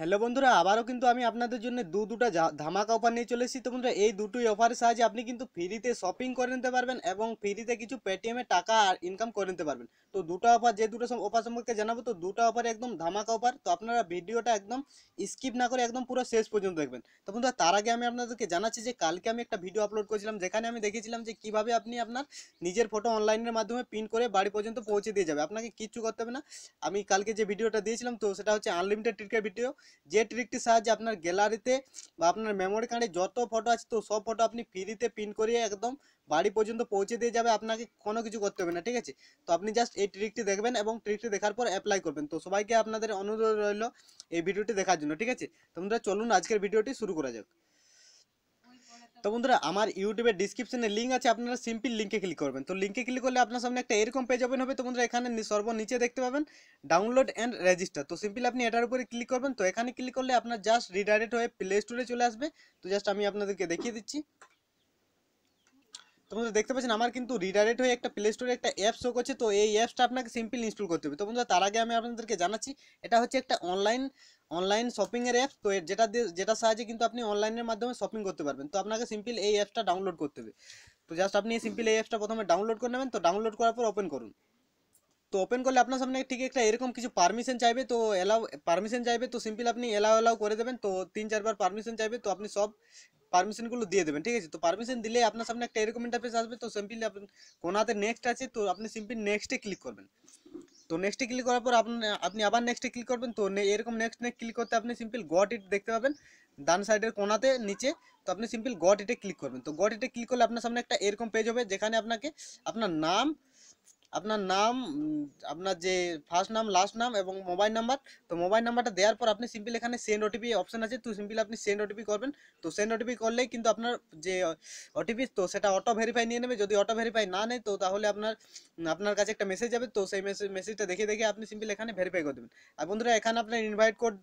hello বন্ধুরা আবারও কিন্তু আমি আপনাদের জন্য দু দুটা ধামাকা অফার নিয়ে চলে এসেছি তো বন্ধুরা এই দুটোই অফারের সাহায্যে আপনি কিন্তু ফ্রিতে শপিং করে নিতে পারবেন এবং ফ্রিতে কিছু পেটিএমে টাকা আর ইনকাম করে নিতে পারবেন তো দুটো অফার যে দুটো অফার সম্পর্কে জানাবো তো দুটো অফার একদম ধামাকা অফার তো আপনারা ভিডিওটা একদম স্কিপ না করে একদম পুরো শেষ পর্যন্ত দেখবেন তো বন্ধুরা তার আগে আমি আপনাদেরকে জানাচ্ছি যে কালকে আমি একটা ভিডিও আপলোড করেছিলাম যেখানে আমি দেখেছিলাম যে কিভাবে আপনি আপনার নিজের ফটো অনলাইনের মাধ্যমে প্রিন্ট করে বাড়ি পর্যন্ত পৌঁছে দিয়ে যাবে আপনাকে কিচ্ছু করতে হবে না আমি কালকে যে ভিডিওটা দিয়েছিলাম তো সেটা হচ্ছে আনলিমিটেড টিকেট ভিডিও যে ট্রিকটির সাহায্যে আপনার গ্যালারিতে বা আপনার মেমোরি কার্ডে যত ফটো আছে তো সব ফটো আপনি ফ্রিতে প্রিন্ট করিয়ে একদম বাড়ি পর্যন্ত পৌঁছে দিয়ে যাবে আপনাকে কোনো কিছু করতে হবে না ঠিক আছে তো আপনি জাস্ট এই ট্রিকটি দেখবেন এবং ট্রিকটি দেখার পর অ্যাপ্লাই করবেন তো সবাইকে আপনাদের অনুরোধ রইল এই ভিডিওটি দেখার জন্য ঠিক আছে তোমরা চলুন আজকের ভিডিওটি শুরু করা যাক তো বন্ধুরা আমার ইউটিউবের ডিসক্রিপশনে লিঙ্ক আছে আপনারা সিম্পল লিঙ্কে ক্লিক করবেন তো লিঙ্কে ক্লিক করলে আপনার সামনে একটা এরকম পেজ ওপেন হবে তো বন্ধুরা এখানে সর্বনিচে দেখতে পাবেন ডাউনলোড অ্যান্ড রেজিস্টার তো সিম্পল আপনি এটার উপরে ক্লিক করবেন তো এখানে ক্লিক করলে আপনার জাস্ট রিডাইরেক্ট হয়ে প্লে স্টোরে চলে আসবে তো জাস্ট আমি আপনাদেরকে দেখিয়ে দিচ্ছি তো বন্ধুরা দেখতে পাচ্ছেন আমার কিন্তু রিডাইরেক্ট হয়ে একটা প্লে স্টোরে একটা অ্যাপ শো করছে তো এই অ্যাপসটা আপনাকে সিম্পল ইনস্টল করতে হবে তো বন্ধুরা তার আগে আমি আপনাদেরকে জানাচ্ছি এটা হচ্ছে একটা অনলাইন অনলাইন শপিংয়ের অ্যাপস তো যেটা যেটা সাহায্যে কিন্তু আপনি অনলাইনের মাধ্যমে শপিং করতে পারবেন তো আপনাকে সিম্পল এই অ্যাপসটা ডাউনলোড করতে হবে তো জাস্ট আপনি এই সিম্পল এই অ্যাপসটা প্রথমে ডাউনলোড করে নেবেন তো ডাউনলোড করার পর ওপেন করুন তো ওপেন করলে আপনার সামনে ঠিক একটা এরকম কিছু পারমিশন চাইবে তো এলাও পারমিশন চাইবে তো সিম্পল আপনি এলাও এলাও করে দেবেন তো তিন চারবার পারমিশন চাইবে তো আপনি সব পারমিশনগুলো দিয়ে দেবেন ঠিক আছে তো পারমিশন দিলে আপনার সামনে একটা এরকম ইন্টারফেস আসবে তো সিম্পলি আপনি কোনাতে নেক্সট আছে তো আপনি সিম্পলি নেক্সটে ক্লিক করবেন তো নেক্সটে ক্লিক করার পর আপনি আপনি আবার নেক্সটে ক্লিক করবেন তো এরকম নেক্সট নেক্সট ক্লিক করতে আপনি সিম্পল গট ইট দেখতে পাবেন ডান সাইডের কোনাতে নিচে তো আপনি সিম্পল গট ইটে ক্লিক করবেন তো গট ইটে ক্লিক করলে আপনার সামনে একটা এরকম পেজ হবে যেখানে আপনাকে আপনার নাম আপনার নাম আপনার যে ফার্স্ট নাম লাস্ট নাম এবং মোবাইল নাম্বার তো মোবাইল নাম্বারটা দেওয়ার পর আপনি সিম্পল এখানে সেন্ড ওটিপি অপশান আছে তো সিম্পল আপনি সেন্ড ওটিপি করবেন তো সেন্ড ওটিপি করলেই কিন্তু আপনার যে ওটিপি তো সেটা অটো ভেরিফাই নিয়ে নেবে যদি অটো ভেরিফাই না নেয় তো তাহলে আপনার আপনার কাছে একটা মেসেজ যাবে তো সেই মেসেজ মেসেজটা দেখে দেখে আপনি সিম্পল এখানে ভেরিফাই করে দেবেন আর বন্ধুরা এখানে আপনার ইনভাইট কোড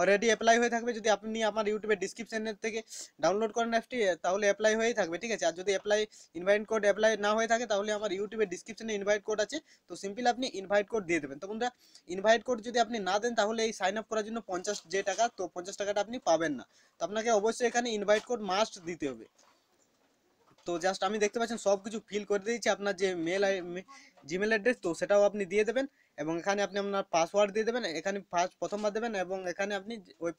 অলরেডি অ্যাপ্লাই হয়ে থাকবে যদি আপনি আমার ইউটিউবের ডিসক্রিপশানের থেকে ডাউনলোড করেন অ্যাপটি তাহলে অ্যাপ্লাই হয়েই থাকবে ঠিক আছে আর যদি অ্যাপ্লাই ইনভাইট কোড অ্যাপ্লাই না হয়ে থাকে তাহলে আমার ইউটিউবের ডিসক্রিপশানে ইনভাইট কোড কোড আছে তো সিম্পল আপনি ইনভাইট কোড দিয়ে দেবেন তো বন্ধুরা ইনভাইট কোড যদি আপনি না দেন তাহলে এই সাইন আপ করার জন্য পঞ্চাশ যে টাকা তো পঞ্চাশ টাকাটা আপনি পাবেন না তো আপনাকে অবশ্যই এখানে ইনভাইট কোড মাস্ট দিতে হবে তো জাস্ট আমি দেখতে পাচ্ছেন সব কিছু ফিল করে দিয়েছি আপনার যে মেল জিমেল অ্যাড্রেস তো সেটাও আপনি দিয়ে দেবেন এবং এখানে আপনি আপনার পাসওয়ার্ড দিয়ে দেবেন এখানে ফার্স্ট প্রথমবার দেবেন এবং এখানে আপনি ওই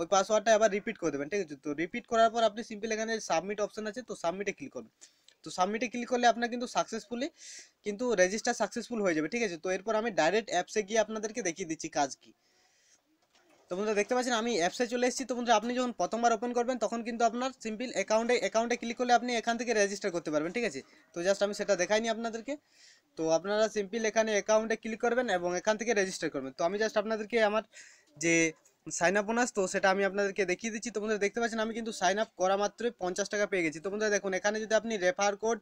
ওই পাসওয়ার্ডটা আবার রিপিট করে দেবেন ঠিক আছে তো রিপিট করার পর আপনি সিম্পল এখানে সাবমিট অপশন আছে তো সাবমিটে ক্লিক করবেন তো সাবমিটে ক্লিক করলে আপনার কিন্তু সাকসেসফুলি কিন্তু রেজিস্টার সাকসেসফুল হয়ে যাবে ঠিক আছে তো এরপর আমি ডাইরেক্ট অ্যাপসে গিয়ে আপনাদেরকে দেখিয়ে দিচ্ছি কাজ কি তো বন্ধুরা দেখতে পাচ্ছেন আমি অ্যাপসে চলে এসেছি তো বন্ধুরা আপনি যখন প্রথমবার ওপেন করবেন তখন কিন্তু আপনার সিম্পল অ্যাকাউন্টে অ্যাকাউন্টে ক্লিক করলে আপনি এখান থেকে রেজিস্টার করতে পারবেন ঠিক আছে তো জাস্ট আমি সেটা দেখাইনি আপনাদেরকে তো আপনারা সিম্পল এখানে অ্যাকাউন্টে ক্লিক করবেন এবং এখান থেকে রেজিস্টার করবেন তো আমি জাস্ট আপনাদেরকে আমার যে সাইন আপ বোনাস তো সেটা আমি আপনাদেরকে দেখিয়ে দিচ্ছি বন্ধুরা দেখতে পাচ্ছেন আমি কিন্তু সাইন আপ করা মাত্রই পঞ্চাশ টাকা পেয়ে গেছি বন্ধুরা দেখুন এখানে যদি আপনি রেফার কোড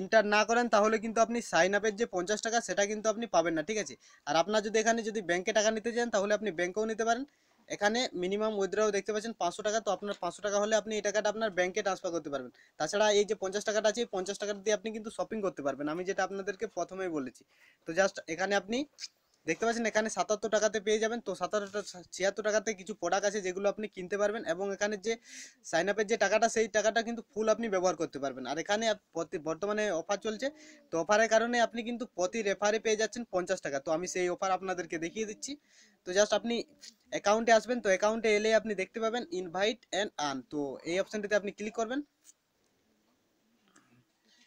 ইন্টার না করেন তাহলে কিন্তু আপনি সাইন আপের যে পঞ্চাশ টাকা সেটা কিন্তু আপনি পাবেন না ঠিক আছে আর আপনার যদি এখানে যদি ব্যাংকে টাকা নিতে চান তাহলে আপনি ব্যাংকেও নিতে পারেন এখানে মিনিমাম উইথড্রাও দেখতে পাচ্ছেন পাঁচশো টাকা তো আপনার পাঁচশো টাকা হলে আপনি এই টাকাটা আপনার ব্যাংকে ট্রান্সফার করতে পারবেন তাছাড়া এই যে পঞ্চাশ টাকাটা আছে এই পঞ্চাশ টাকাটা দিয়ে আপনি কিন্তু শপিং করতে পারবেন আমি যেটা আপনাদেরকে প্রথমেই বলেছি তো জাস্ট এখানে আপনি দেখতে পাচ্ছেন এখানে সাতাত্তর টাকাতে পেয়ে যাবেন তো সাতাত্তর ছিয়াত্তর টাকাতে কিছু প্রোডাক্ট আছে যেগুলো আপনি কিনতে পারবেন এবং এখানে যে সাইন আপের যে টাকাটা সেই টাকাটা কিন্তু ফুল আপনি ব্যবহার করতে পারবেন আর এখানে বর্তমানে অফার চলছে তো অফারের কারণে আপনি কিন্তু প্রতি রেফারে পেয়ে যাচ্ছেন পঞ্চাশ টাকা তো আমি সেই অফার আপনাদেরকে দেখিয়ে দিচ্ছি তো জাস্ট আপনি অ্যাকাউন্টে আসবেন তো অ্যাকাউন্টে এলে আপনি দেখতে পাবেন ইনভাইট অ্যান্ড আন তো এই অপশানটিতে আপনি ক্লিক করবেন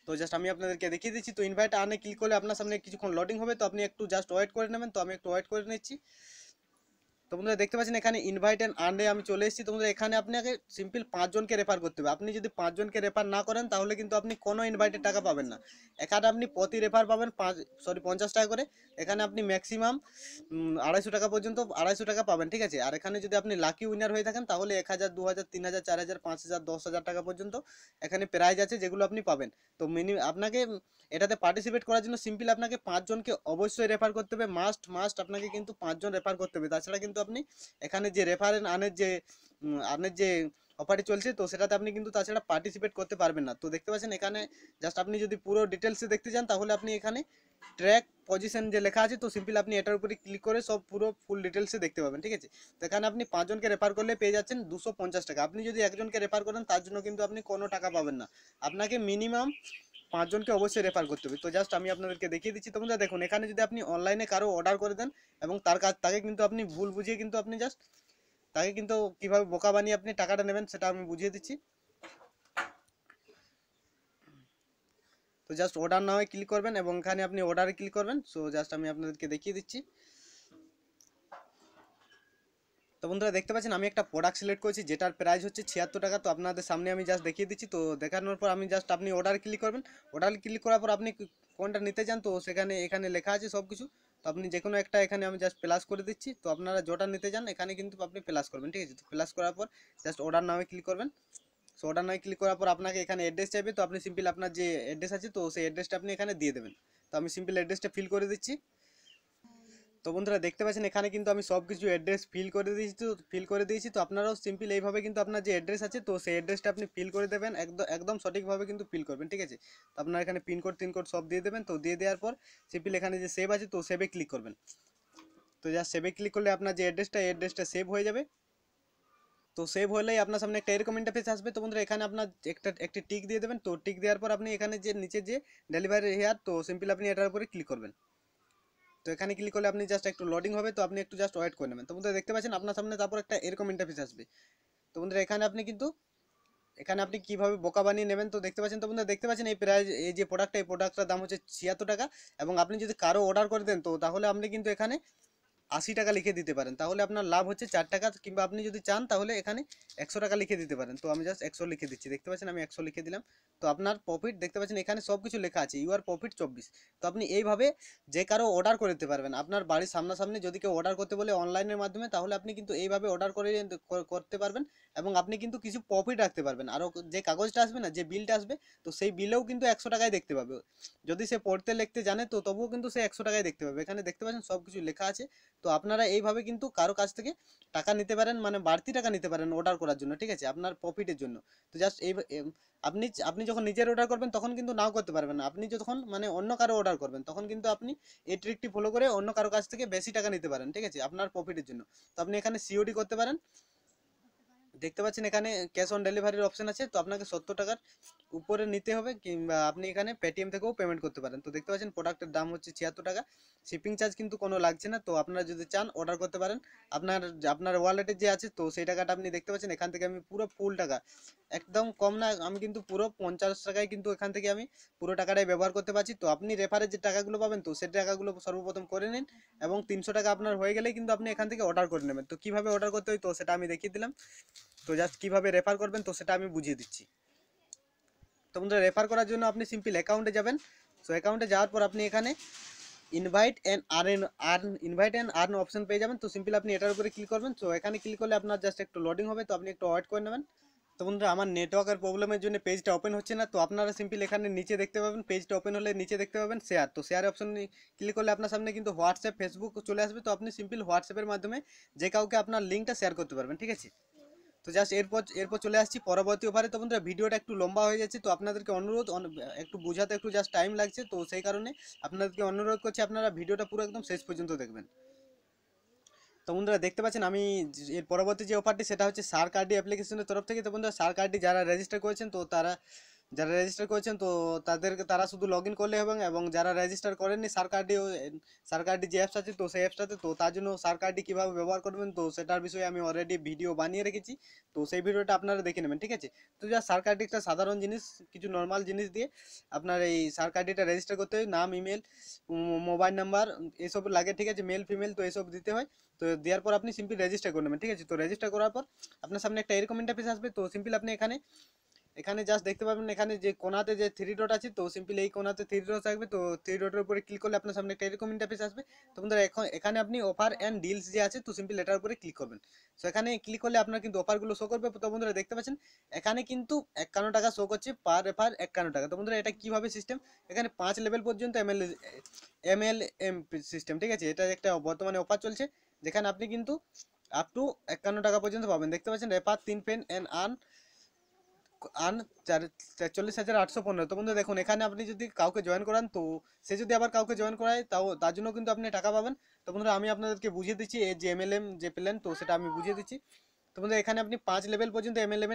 তো জাস্ট আমি আপনাদেরকে দেখিয়ে দিচ্ছি তো ইনভাইট আনে ক্লিক করলে আপনার সামনে কিছুক্ষণ লোডিং হবে তো আপনি একটু জাস্ট ওয়েট করে নেবেন তো আমি একটু ওয়েট করে নিচ্ছি তো বন্ধুরা দেখতে পাচ্ছেন এখানে ইনভাইট অ্যান্ড আন্ডে আমি চলে এসেছি তো বন্ধুরা এখানে আপনাকে সিম্পল পাঁচজনকে রেফার করতে হবে আপনি যদি পাঁচজনকে রেফার না করেন তাহলে কিন্তু আপনি কোনো ইনভাইটের টাকা পাবেন না এখানে আপনি প্রতি রেফার পাবেন পাঁচ সরি পঞ্চাশ টাকা করে এখানে আপনি ম্যাক্সিমাম আড়াইশো টাকা পর্যন্ত আড়াইশো টাকা পাবেন ঠিক আছে আর এখানে যদি আপনি লাকি উইনার হয়ে থাকেন তাহলে এক হাজার দু হাজার তিন হাজার চার হাজার পাঁচ হাজার দশ হাজার টাকা পর্যন্ত এখানে প্রাইজ আছে যেগুলো আপনি পাবেন তো মিনি আপনাকে এটাতে পার্টিসিপেট করার জন্য সিম্পল আপনাকে পাঁচজনকে অবশ্যই রেফার করতে হবে মাস্ট মাস্ট আপনাকে কিন্তু পাঁচজন রেফার করতে হবে তাছাড়া কিন্তু আপনি এখানে যে রেফারেন আনের যে আনের যে অফারটি চলছে তো সেটাতে আপনি কিন্তু তাছাড়া পার্টিসিপেট করতে পারবেন না তো দেখতে পাচ্ছেন এখানে জাস্ট আপনি যদি পুরো ডিটেলসে দেখতে চান তাহলে আপনি এখানে ট্র্যাক পজিশন যে লেখা আছে তো সিম্পল আপনি এটার উপরে ক্লিক করে সব পুরো ফুল ডিটেলসে দেখতে পাবেন ঠিক আছে তো এখানে আপনি পাঁচজনকে রেফার করলে পেয়ে যাচ্ছেন দুশো টাকা আপনি যদি একজনকে রেফার করেন তার জন্য কিন্তু আপনি কোনো টাকা পাবেন না আপনাকে মিনিমাম পাঁচজনকে অবশ্যই রেফার করতে হবে তো জাস্ট আমি আপনাদেরকে দেখিয়ে দিচ্ছি তোমরা দেখুন এখানে যদি আপনি অনলাইনে কারো অর্ডার করে দেন এবং তার কাজ তাকে কিন্তু আপনি ভুল বুঝিয়ে কিন্তু আপনি জাস্ট তাকে কিন্তু কীভাবে বোকা বানিয়ে আপনি টাকাটা নেবেন সেটা আমি বুঝিয়ে দিচ্ছি তো জাস্ট অর্ডার নামে ক্লিক করবেন এবং এখানে আপনি অর্ডারে ক্লিক করবেন সো জাস্ট আমি আপনাদেরকে দেখিয়ে দিচ্ছি তো বন্ধুরা দেখতে পাচ্ছেন আমি একটা প্রোডাক্ট সিলেক্ট করেছি যেটার প্রাইস হচ্ছে ছিয়াত্তর টাকা তো আপনাদের সামনে আমি জাস্ট দেখিয়ে দিচ্ছি তো দেখানোর পর আমি জাস্ট আপনি অর্ডার ক্লিক করবেন অর্ডার ক্লিক করার পর আপনি কোনটা নিতে চান তো সেখানে এখানে লেখা আছে সব কিছু তো আপনি যে কোনো একটা এখানে আমি জাস্ট প্লাস করে দিচ্ছি তো আপনারা যেটা নিতে চান এখানে কিন্তু আপনি প্লাস করবেন ঠিক আছে তো প্লাস করার পর জাস্ট অর্ডার নামে ক্লিক করবেন সো অর্ডার নামে ক্লিক করার পর আপনাকে এখানে অ্যাড্রেস চাইবে তো আপনি সিম্পল আপনার যে অ্যাড্রেস আছে তো সেই অ্যাড্রেসটা আপনি এখানে দিয়ে দেবেন তো আমি সিম্পল অ্যাড্রেসটা ফিল করে দিচ্ছি তো বন্ধুরা দেখতে পাচ্ছেন এখানে কিন্তু আমি সব কিছু অ্যাড্রেস ফিল করে দিয়েছি তো ফিল করে দিয়েছি তো আপনারাও সিম্পল এইভাবে কিন্তু আপনার যে অ্যাড্রেস আছে তো সেই অ্যাড্রেসটা আপনি ফিল করে দেবেন একদম একদম সঠিকভাবে কিন্তু ফিল করবেন ঠিক আছে তো আপনার এখানে পিনকোড তিনকোড সব দিয়ে দেবেন তো দিয়ে দেওয়ার পর সিম্পল এখানে যে সেভ আছে তো সেভে ক্লিক করবেন তো যা সেভে ক্লিক করলে আপনার যে অ্যাড্রেসটা অ্যাড্রেসটা সেভ হয়ে যাবে তো সেভ হলেই আপনার সামনে একটা এরকম ইন্টারফেস আসবে তো বন্ধুরা এখানে আপনার একটা একটি টিক দিয়ে দেবেন তো টিক দেওয়ার পর আপনি এখানে যে নিচে যে ডেলিভারি হেয়ার তো সিম্পল আপনি এটার উপরে ক্লিক করবেন তো এখানে ক্লিক করলে আপনি জাস্ট একটু লোডিং হবে তো আপনি একটু জাস্ট ওয়েট করে নেবেন তো বন্ধুরা দেখতে পাচ্ছেন আপনার সামনে তারপর একটা এরকম ইন্টারফেস আসবে তো বন্ধুরা এখানে আপনি কিন্তু এখানে আপনি কিভাবে বোকা বানিয়ে নেবেন তো দেখতে পাচ্ছেন তো বন্ধুরা দেখতে পাচ্ছেন এই প্রাইস এই যে প্রোডাক্টটা এই প্রোডাক্টটার দাম হচ্ছে ছিয়াত্তর টাকা এবং আপনি যদি কারো অর্ডার করে দেন তো তাহলে আপনি কিন্তু এখানে আশি টাকা লিখে দিতে পারেন তাহলে আপনার লাভ হচ্ছে চার টাকা কিংবা আপনি যদি চান তাহলে এখানে একশো টাকা লিখে দিতে পারেন তো আমি জাস্ট একশো লিখে দিচ্ছি দেখতে পাচ্ছেন আমি একশো লিখে দিলাম তো আপনার প্রফিট দেখতে পাচ্ছেন এখানে সব কিছু লেখা আছে ইউ আর প্রফিট চব্বিশ তো আপনি এইভাবে যে কারো অর্ডার করে দিতে পারবেন আপনার বাড়ির সামনাসামনি যদি কেউ অর্ডার করতে বলে অনলাইনের মাধ্যমে তাহলে আপনি কিন্তু এইভাবে অর্ডার করে করতে পারবেন এবং আপনি কিন্তু কিছু প্রফিট রাখতে পারবেন আরও যে কাগজটা আসবে না যে বিলটা আসবে তো সেই বিলেও কিন্তু একশো টাকায় দেখতে পাবে যদি সে পড়তে লিখতে জানে তো তবুও কিন্তু সে একশো টাকায় দেখতে পাবে এখানে দেখতে পাচ্ছেন সব কিছু লেখা আছে তো আপনারা এইভাবে কিন্তু কারো কাছ থেকে টাকা নিতে পারেন মানে বাড়তি টাকা নিতে পারেন অর্ডার করার জন্য ঠিক আছে আপনার প্রফিটের জন্য তো জাস্ট এই আপনি আপনি যখন নিজের অর্ডার করবেন তখন কিন্তু নাও করতে পারবেন না আপনি যখন মানে অন্য কারো অর্ডার করবেন তখন কিন্তু আপনি এই ট্রিকটি ফলো করে অন্য কারো কাছ থেকে বেশি টাকা নিতে পারেন ঠিক আছে আপনার প্রফিটের জন্য তো আপনি এখানে সিওডি করতে পারেন দেখতে পাচ্ছেন এখানে ক্যাশ অন ডেলিভারির অপশন আছে তো আপনাকে সত্তর টাকার উপরে নিতে হবে কিংবা আপনি এখানে পেটিএম থেকেও পেমেন্ট করতে পারেন তো দেখতে পাচ্ছেন প্রোডাক্টের দাম হচ্ছে ছিয়াত্তর টাকা শিপিং চার্জ কিন্তু কোনো লাগছে না তো আপনারা যদি চান অর্ডার করতে পারেন আপনার আপনার ওয়ালেটে যে আছে তো সেই টাকাটা আপনি দেখতে পাচ্ছেন এখান থেকে আমি পুরো ফুল টাকা একদম কম না আমি কিন্তু পুরো পঞ্চাশ টাকায় কিন্তু এখান থেকে আমি পুরো টাকাটাই ব্যবহার করতে পারছি তো আপনি রেফারের যে টাকাগুলো পাবেন তো সেই টাকাগুলো সর্বপ্রথম করে নিন এবং তিনশো টাকা আপনার হয়ে গেলে কিন্তু আপনি এখান থেকে অর্ডার করে নেবেন তো কীভাবে অর্ডার করতে হয় তো সেটা আমি দেখিয়ে দিলাম তো জাস্ট কীভাবে রেফার করবেন তো সেটা আমি বুঝিয়ে দিচ্ছি তো বন্ধুরা রেফার করার জন্য আপনি সিম্পল অ্যাকাউন্টে যাবেন সো অ্যাকাউন্টে যাওয়ার পর আপনি এখানে invite and an earn invite and earn option পেয়ে যাবেন তো সিম্পল আপনি এটার উপরে ক্লিক করবেন তো এখানে ক্লিক করলে আপনার জাস্ট একটু লোডিং হবে তো আপনি একটু ওয়েট করে নেবেন তো বন্ধুরা আমার নেটওয়ার্কের প্রবলেমের জন্য পেজটা ওপেন হচ্ছে না তো আপনারা সিম্পল এখানে নিচে দেখতে পাবেন পেজটা ওপেন হলে নিচে দেখতে পাবেন শেয়ার তো শেয়ার অপশন ক্লিক করলে আপনার সামনে কিন্তু হোয়াটসঅ্যাপ ফেসবুক চলে আসবে তো আপনি সিম্পল হোয়াটসঅ্যাপের মাধ্যমে যে কাউকে আপনার লিঙ্কটা শেয়ার করতে পারবেন ঠিক আছে তো জাস্ট এরপর এরপর চলে আসছি পরবর্তী ওভারে তো বন্ধুরা ভিডিওটা একটু লম্বা হয়ে যাচ্ছে তো আপনাদেরকে অনুরোধ একটু বোঝাতে একটু জাস্ট টাইম লাগছে তো সেই কারণে আপনাদেরকে অনুরোধ করছি আপনারা ভিডিওটা পুরো একদম শেষ পর্যন্ত দেখবেন তো বন্ধুরা দেখতে পাচ্ছেন আমি এর পরবর্তী যে অফারটি সেটা হচ্ছে সার কার্ডি অ্যাপ্লিকেশনের তরফ থেকে তো বন্ধুরা সার কার্ডটি যারা রেজিস্টার করেছেন তো তারা যারা রেজিস্টার করেছেন তো তাদেরকে তারা শুধু লগ ইন করলে হবে এবং যারা রেজিস্টার করেননি সার্কারডি সার্কারডি যে অ্যাপস আছে তো সেই অ্যাপসটাতে তো তার জন্য সার্কারডি কীভাবে ব্যবহার করবেন তো সেটার বিষয়ে আমি অলরেডি ভিডিও বানিয়ে রেখেছি তো সেই ভিডিওটা আপনারা দেখে নেবেন ঠিক আছে তো যা সার্কারডি একটা সাধারণ জিনিস কিছু নর্মাল জিনিস দিয়ে আপনার এই সার্কারডিটা রেজিস্টার করতে হয় নাম ইমেল মোবাইল নাম্বার এসব লাগে ঠিক আছে মেল ফিমেল তো এসব দিতে হয় তো দেওয়ার পর আপনি সিম্পলি রেজিস্টার করে নেবেন ঠিক আছে তো রেজিস্টার করার পর আপনার সামনে একটা এরকম ইন্টারফেস আসবে তো সিম্পলি আপনি এখানে এখানে জাস্ট দেখতে পাবেন এখানে যে কোনাতে যে থ্রি ডট আছে তো সিম্পলি এই কোনাতে থ্রি ডট থাকবে তো থ্রি ডটের উপরে ক্লিক করলে আপনার সামনে একটা এরকম ইন্টারফেস আসবে তো বন্ধুরা এখন এখানে আপনি অফার অ্যান্ড ডিলস যে আছে তো সিম্পলি এটার উপরে ক্লিক করবেন সো এখানে ক্লিক করলে আপনার কিন্তু অফারগুলো শো করবে তো বন্ধুরা দেখতে পাচ্ছেন এখানে কিন্তু একান্ন টাকা শো করছে পার এফার একান্ন টাকা তো বন্ধুরা এটা কীভাবে সিস্টেম এখানে পাঁচ লেভেল পর্যন্ত এমএল এল এম সিস্টেম ঠিক আছে এটা একটা বর্তমানে অফার চলছে যেখানে আপনি কিন্তু আপ টু একান্ন টাকা পর্যন্ত পাবেন দেখতে পাচ্ছেন রেফার তিন পেন অ্যান্ড আর্ন আন চার চল্লিশ হাজার আটশো পনেরো তো বন্ধু দেখুন এখানে আপনি যদি কাউকে জয়েন করান তো সে যদি আবার কাউকে জয়েন করায় তাও তার জন্য কিন্তু আপনি টাকা পাবেন তো বন্ধুরা আমি আপনাদেরকে বুঝিয়ে দিচ্ছি এই যে এমএলএম যে প্ল্যান তো সেটা আমি বুঝিয়ে দিচ্ছি তো বন্ধু এখানে আপনি পাঁচ লেভেল পর্যন্ত এমএলএম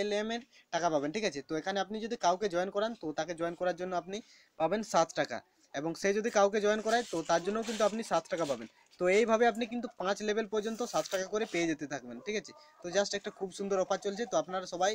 এর এম এর টাকা পাবেন ঠিক আছে তো এখানে আপনি যদি কাউকে জয়েন করান তো তাকে জয়েন করার জন্য আপনি পাবেন সাত টাকা এবং সে যদি কাউকে জয়েন করায় তো তার জন্য কিন্তু আপনি সাত টাকা পাবেন তো এইভাবে আপনি কিন্তু পাঁচ লেভেল পর্যন্ত সাত টাকা করে পেয়ে যেতে থাকবেন ঠিক আছে তো জাস্ট একটা খুব সুন্দর অফার চলছে তো আপনারা সবাই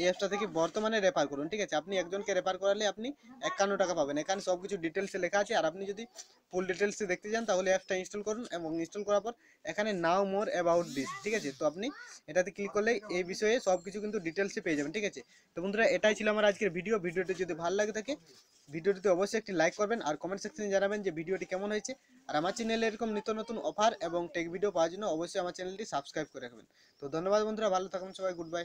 এই অ্যাপটা থেকে বর্তমানে রেফার করুন ঠিক আছে আপনি একজনকে রেফার করালে আপনি একান্ন টাকা পাবেন এখানে সব কিছু ডিটেলসে লেখা আছে আর আপনি যদি ফুল ডিটেলসে দেখতে চান তাহলে অ্যাপটা ইনস্টল করুন এবং ইনস্টল করার পর এখানে নাও মোর অ্যাবাউট দিস ঠিক আছে তো আপনি এটাতে ক্লিক করলে এই বিষয়ে সব কিছু কিন্তু ডিটেলসে পেয়ে যাবেন ঠিক আছে তো বন্ধুরা এটাই ছিল আমার আজকের ভিডিও ভিডিওটি যদি ভালো লাগে থাকে ভিডিওটিতে অবশ্যই একটি লাইক করবেন আর কমেন্ট সেকশনে জানাবেন যে ভিডিওটি কেমন হয়েছে আর আমার চ্যানেলে এরকম নিত্য নতুন অফার এবং টেক ভিডিও পাওয়ার জন্য অবশ্যই আমার চ্যানেলটি সাবস্ক্রাইব করে রাখবেন তো ধন্যবাদ বন্ধুরা ভালো থাকুন সবাই গুড বাই